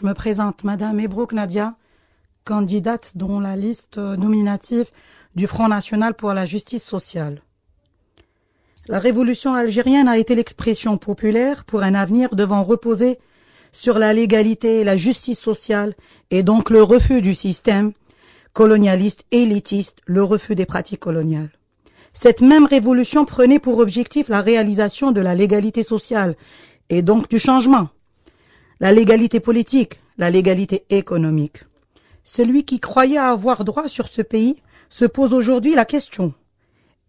Je me présente, Madame Ebrouk Nadia, candidate dans la liste nominative du Front National pour la Justice sociale. La révolution algérienne a été l'expression populaire pour un avenir devant reposer sur la légalité et la justice sociale et donc le refus du système colonialiste, élitiste, le refus des pratiques coloniales. Cette même révolution prenait pour objectif la réalisation de la légalité sociale et donc du changement la légalité politique, la légalité économique. Celui qui croyait avoir droit sur ce pays se pose aujourd'hui la question.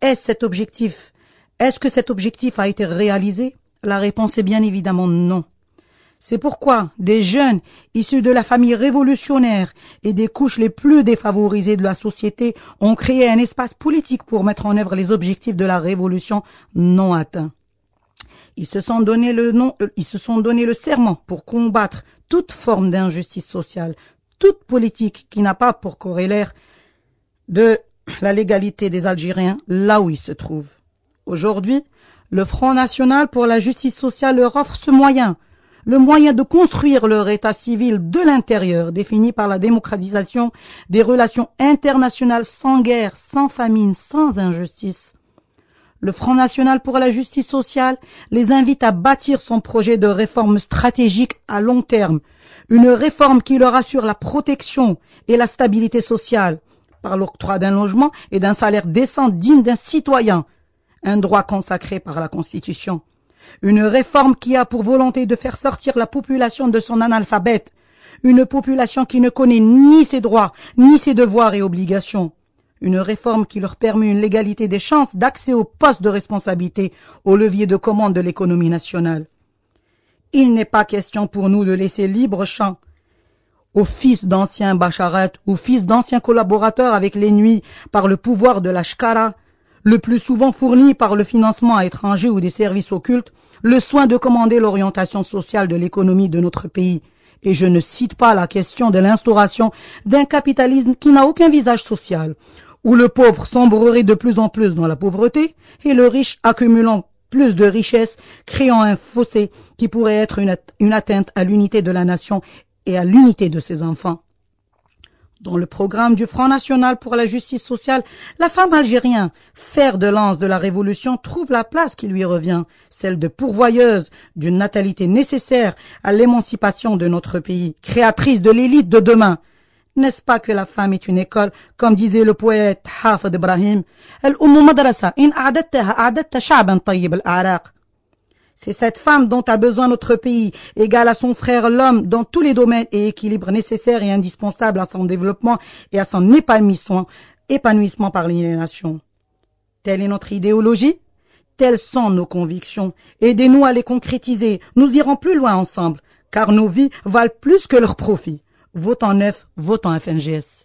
Est-ce cet objectif Est-ce que cet objectif a été réalisé La réponse est bien évidemment non. C'est pourquoi des jeunes issus de la famille révolutionnaire et des couches les plus défavorisées de la société ont créé un espace politique pour mettre en œuvre les objectifs de la révolution non atteints. Ils se sont donné le nom, euh, ils se sont donné le serment pour combattre toute forme d'injustice sociale, toute politique qui n'a pas pour corollaire de la légalité des Algériens là où ils se trouvent. Aujourd'hui, le Front National pour la Justice sociale leur offre ce moyen, le moyen de construire leur état civil de l'intérieur, défini par la démocratisation des relations internationales sans guerre, sans famine, sans injustice, le Front National pour la Justice sociale les invite à bâtir son projet de réforme stratégique à long terme, une réforme qui leur assure la protection et la stabilité sociale par l'octroi d'un logement et d'un salaire décent digne d'un citoyen, un droit consacré par la Constitution. Une réforme qui a pour volonté de faire sortir la population de son analphabète, une population qui ne connaît ni ses droits, ni ses devoirs et obligations une réforme qui leur permet une légalité des chances d'accès aux postes de responsabilité, aux leviers de commande de l'économie nationale. Il n'est pas question pour nous de laisser libre champ aux fils d'anciens bacharat ou fils d'anciens collaborateurs avec les Nuits par le pouvoir de la shkara, le plus souvent fourni par le financement à étrangers ou des services occultes, le soin de commander l'orientation sociale de l'économie de notre pays – et je ne cite pas la question de l'instauration d'un capitalisme qui n'a aucun visage social, où le pauvre sombrerait de plus en plus dans la pauvreté et le riche accumulant plus de richesses, créant un fossé qui pourrait être une, atteinte à l'unité de la nation et à l'unité de ses enfants. Dans le programme du Front National pour la justice sociale, la femme algérienne, fer de lance de la révolution, trouve la place qui lui revient, celle de pourvoyeuse d'une natalité nécessaire à l'émancipation de notre pays, créatrice de l'élite de demain. N'est-ce pas que la femme est une école, comme disait le poète Hafid Ibrahim c'est cette femme dont a besoin notre pays, égale à son frère l'homme dans tous les domaines et équilibre nécessaire et indispensable à son développement et à son épanouissement, épanouissement par les Telle est notre idéologie, telles sont nos convictions. Aidez-nous à les concrétiser, nous irons plus loin ensemble, car nos vies valent plus que leurs profits. Votant Neuf, votant FNGS.